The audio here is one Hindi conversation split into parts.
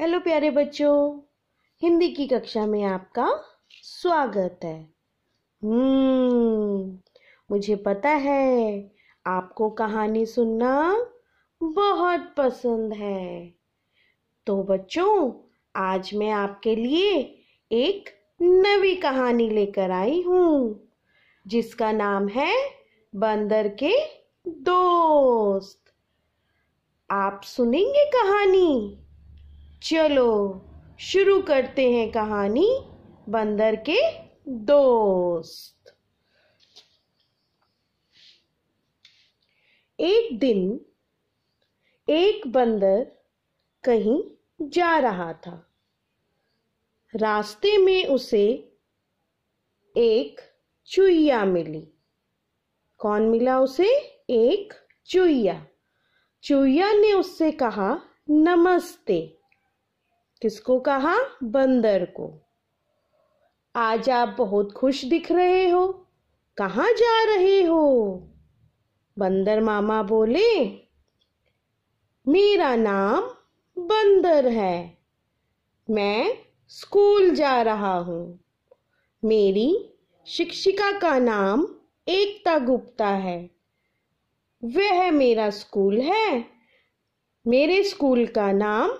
हेलो प्यारे बच्चों हिंदी की कक्षा में आपका स्वागत है हम्म मुझे पता है आपको कहानी सुनना बहुत पसंद है तो बच्चों आज मैं आपके लिए एक नवी कहानी लेकर आई हूँ जिसका नाम है बंदर के दोस्त आप सुनेंगे कहानी चलो शुरू करते हैं कहानी बंदर के दोस्त एक दिन एक बंदर कहीं जा रहा था रास्ते में उसे एक चुईया मिली कौन मिला उसे एक चुईया चुईया ने उससे कहा नमस्ते किसको कहा बंदर को आज आप बहुत खुश दिख रहे हो कहाँ जा रहे हो बंदर मामा बोले मेरा नाम बंदर है मैं स्कूल जा रहा हूँ मेरी शिक्षिका का नाम एकता गुप्ता है वह मेरा स्कूल है मेरे स्कूल का नाम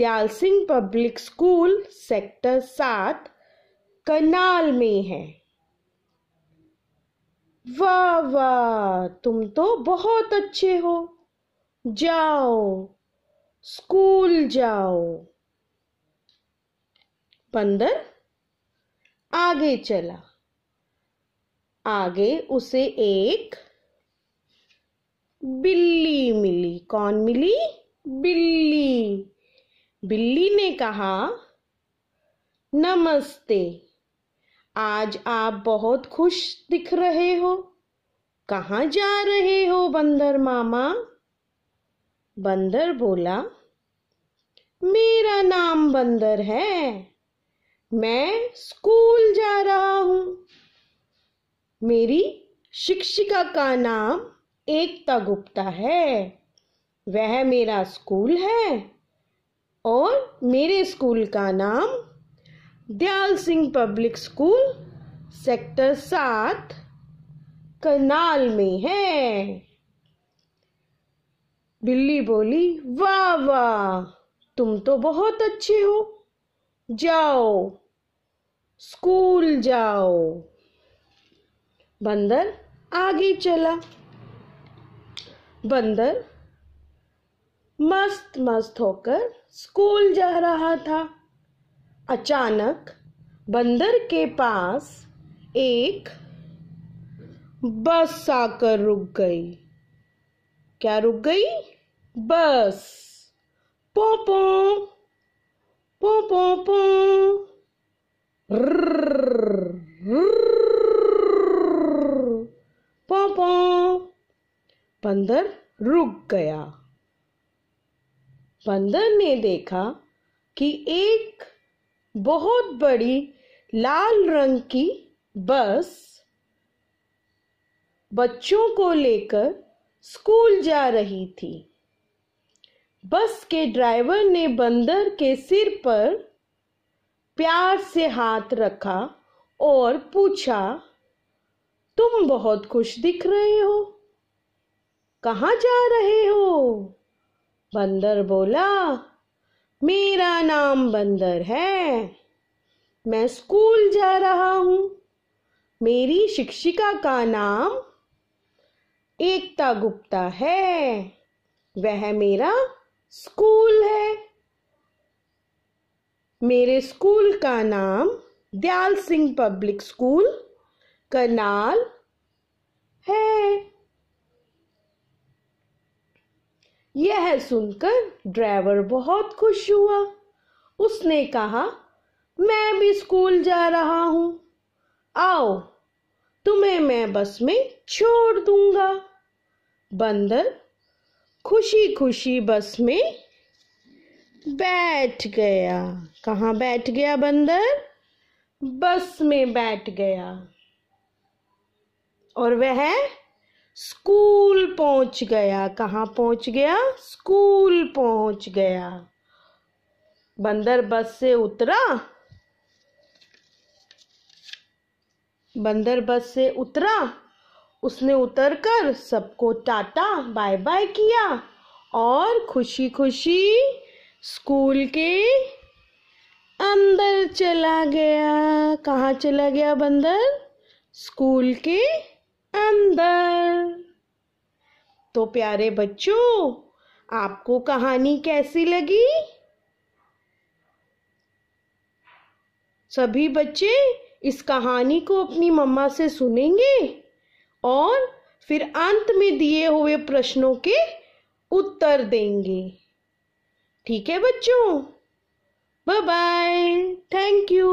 Dayal Singh public school sector सात कनाल में है वाह वाह तुम तो बहुत अच्छे हो जाओ स्कूल जाओ बंदर आगे चला आगे उसे एक बिल्ली मिली कौन मिली बिल्ली बिल्ली ने कहा नमस्ते आज आप बहुत खुश दिख रहे हो कहाँ जा रहे हो बंदर मामा बंदर बोला मेरा नाम बंदर है मैं स्कूल जा रहा हूँ मेरी शिक्षिका का नाम एकता गुप्ता है वह मेरा स्कूल है और मेरे स्कूल का नाम Dayal Singh public school sector सात करनाल में है बिल्ली बोली वाह वाह तुम तो बहुत अच्छे हो जाओ स्कूल जाओ बंदर आगे चला बंदर मस्त मस्त होकर स्कूल जा रहा था अचानक बंदर के पास एक बस आकर रुक गई क्या रुक गई बस पोपो पोपो पो पोपो बंदर रुक गया बंदर ने देखा कि एक बहुत बड़ी लाल रंग की बस बच्चों को लेकर स्कूल जा रही थी बस के ड्राइवर ने बंदर के सिर पर प्यार से हाथ रखा और पूछा तुम बहुत खुश दिख रहे हो कहाँ जा रहे हो बंदर बोला मेरा नाम बंदर है मैं स्कूल जा रहा हूँ मेरी शिक्षिका का नाम एकता गुप्ता है वह मेरा स्कूल है मेरे स्कूल का नाम दयाल सिंह पब्लिक स्कूल करनाल है यह सुनकर ड्राइवर बहुत खुश हुआ उसने कहा मैं भी स्कूल जा रहा हूँ आओ तुम्हें मैं बस में छोड़ दूंगा बंदर खुशी खुशी बस में बैठ गया कहाँ बैठ गया बंदर बस में बैठ गया और वह स्कूल पहुंच गया कहाँ पहुंच गया स्कूल पहुंच गया बंदर बस से उतरा बंदर बस से उतरा उसने उतरकर सबको टाटा बाय बाय किया और खुशी खुशी स्कूल के अंदर चला गया कहाँ चला गया बंदर स्कूल के अंदर तो प्यारे बच्चों आपको कहानी कैसी लगी सभी बच्चे इस कहानी को अपनी मम्मा से सुनेंगे और फिर अंत में दिए हुए प्रश्नों के उत्तर देंगे ठीक है बच्चों बाय बाय थैंक यू